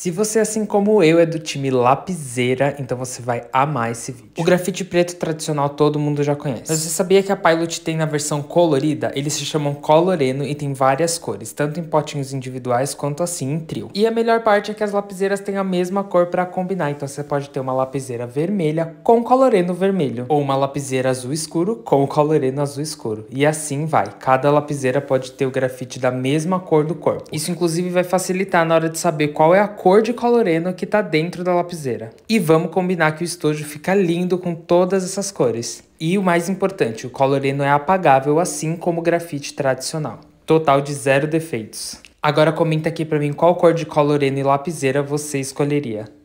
Se você, assim como eu, é do time lapiseira, então você vai amar esse vídeo. O grafite preto tradicional todo mundo já conhece. Mas você sabia que a Pilot tem na versão colorida? Eles se chamam coloreno e tem várias cores, tanto em potinhos individuais quanto assim em trio. E a melhor parte é que as lapiseiras têm a mesma cor para combinar, então você pode ter uma lapiseira vermelha com coloreno vermelho, ou uma lapiseira azul escuro com coloreno azul escuro. E assim vai, cada lapiseira pode ter o grafite da mesma cor do corpo. Isso inclusive vai facilitar na hora de saber qual é a cor cor de coloreno que tá dentro da lapiseira. E vamos combinar que o estojo fica lindo com todas essas cores. E o mais importante, o coloreno é apagável assim como o grafite tradicional. Total de zero defeitos. Agora comenta aqui para mim qual cor de coloreno e lapiseira você escolheria.